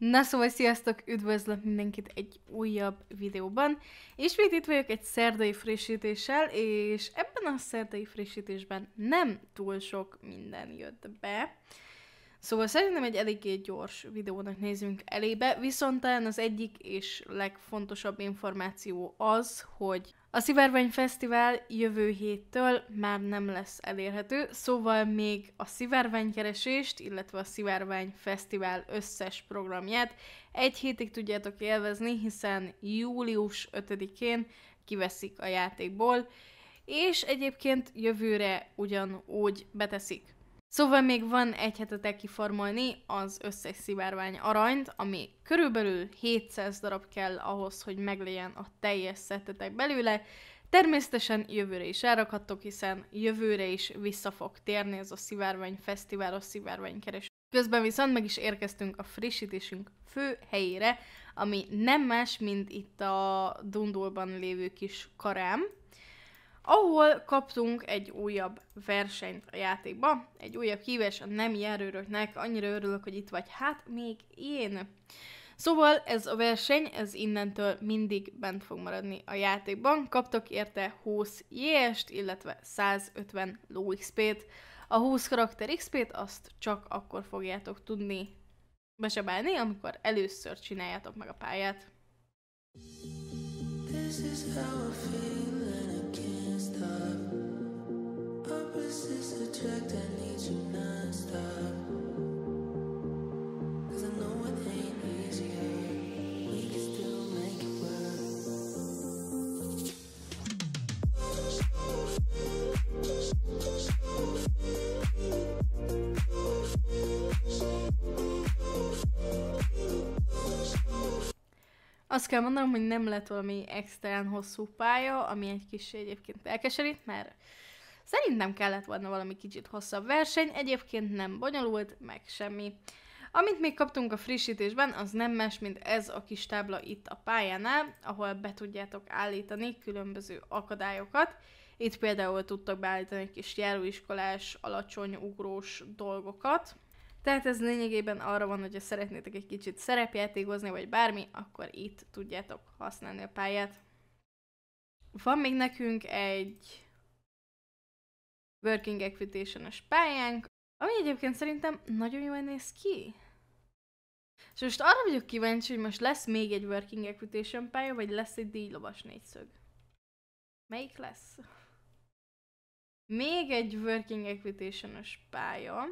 Na szóval sziasztok, üdvözlök mindenkit egy újabb videóban, és még itt vagyok egy szerdai frissítéssel, és ebben a szerdai frissítésben nem túl sok minden jött be, Szóval szerintem egy eléggé gyors videónak nézünk elébe, viszont talán az egyik és legfontosabb információ az, hogy a Szivárvány Fesztivál jövő héttől már nem lesz elérhető, szóval még a szivárványkeresést, illetve a Szivárvány Fesztivál összes programját egy hétig tudjátok élvezni, hiszen július 5-én kiveszik a játékból, és egyébként jövőre ugyanúgy beteszik Szóval még van egy hetetek kiformolni az összes szivárvány aranyt, ami körülbelül 700 darab kell ahhoz, hogy meglegyen a teljes szettetek belőle. Természetesen jövőre is elrakadtok, hiszen jövőre is vissza fog térni ez a Szivárvány szivárvány kereső. Közben viszont meg is érkeztünk a frissítésünk fő helyére, ami nem más, mint itt a Dundulban lévő kis karám ahol kaptunk egy újabb versenyt a játékba, egy újabb híves a nem járőröknek, annyira örülök, hogy itt vagy, hát még én. Szóval ez a verseny, ez innentől mindig bent fog maradni a játékban. Kaptok érte 20 jést illetve 150 low XP-t. A 20 karakter XP-t azt csak akkor fogjátok tudni besebálni, amikor először csináljátok meg a pályát. This is how I feel stop. Opposites attract, I need you non-stop. azt kell mondanom, hogy nem lett valami extrán hosszú pálya, ami egy kis egyébként elkeserít, mert szerintem kellett volna valami kicsit hosszabb verseny, egyébként nem bonyolult, meg semmi. Amit még kaptunk a frissítésben, az nem más, mint ez a kis tábla itt a pályánál, ahol be tudjátok állítani különböző akadályokat. Itt például tudtok beállítani kis járóiskolás, alacsony ugrós dolgokat, tehát ez lényegében arra van, hogyha szeretnétek egy kicsit szerepjátékozni, vagy bármi, akkor itt tudjátok használni a pályát. Van még nekünk egy Working equitation pályánk, ami egyébként szerintem nagyon jól néz ki. És most arra vagyok kíváncsi, hogy most lesz még egy Working Equitation pálya, vagy lesz egy díjlovas négyszög. Melyik lesz? Még egy Working equitation pálya.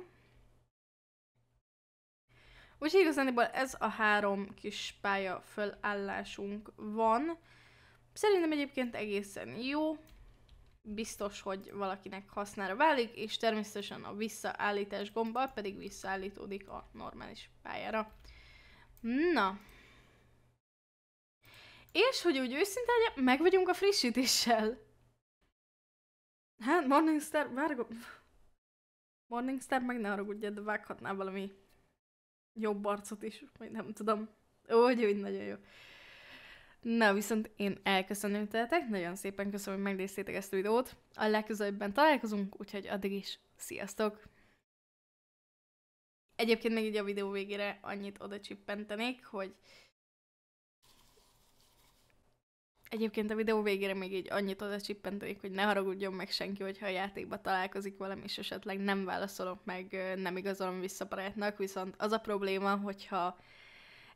Úgyhogy igazániból ez a három kis pálya fölállásunk van. Szerintem egyébként egészen jó. Biztos, hogy valakinek hasznára válik, és természetesen a visszaállítás gombbal pedig visszaállítódik a normális pályára. Na. És hogy úgy őszintén, meg vagyunk a frissítéssel. Hát Morningstar, várgom. Morningstar meg ne haragudj, de vághatnál valami jobb arcot is, vagy nem tudom. Úgy, úgy, nagyon jó. Na, viszont én elköszönöm tőletek, nagyon szépen köszönöm, hogy megnéztétek ezt a videót. A legközelebben találkozunk, úgyhogy addig is sziasztok! Egyébként még így a videó végére annyit oda csippentenék, hogy Egyébként a videó végére még így annyit oda csippentenék, hogy ne haragudjon meg senki, hogyha a játékba találkozik valami, és esetleg nem válaszolok meg, nem igazolom vissza barátnak, viszont az a probléma, hogyha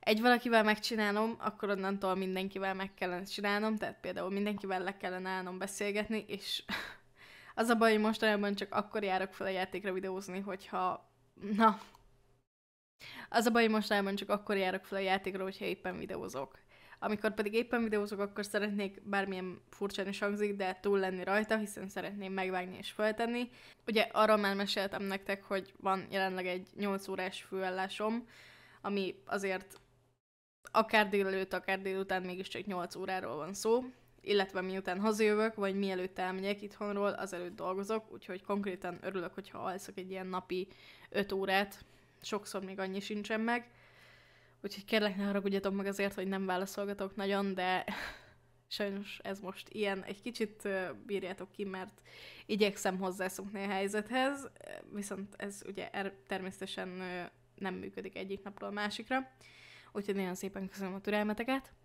egy valakivel megcsinálom, akkor onnantól mindenkivel meg kellene csinálnom, tehát például mindenkivel le kellene állnom beszélgetni, és az a baj, hogy mostanában csak akkor járok fel a játékra videózni, hogyha... Na, az a baj, hogy mostanában csak akkor járok fel a játékra, hogyha éppen videózok. Amikor pedig éppen videózok, akkor szeretnék bármilyen furcsán is hangzik, de túl lenni rajta, hiszen szeretném megvágni és feltenni. Ugye arra már meséltem nektek, hogy van jelenleg egy 8 órás főállásom, ami azért akár délelőtt, akár délután mégiscsak 8 óráról van szó, illetve miután hazajövök, vagy mielőtt elmegyek itthonról, azelőtt dolgozok, úgyhogy konkrétan örülök, hogyha alszok egy ilyen napi 5 órát, sokszor még annyi sincsen meg. Úgyhogy kérlek, ne haragudjatok meg azért, hogy nem válaszolgatok nagyon, de sajnos ez most ilyen. Egy kicsit bírjátok ki, mert igyekszem hozzászokni a helyzethez, viszont ez ugye er, természetesen nem működik egyik napról a másikra. Úgyhogy nagyon szépen köszönöm a türelmeteket.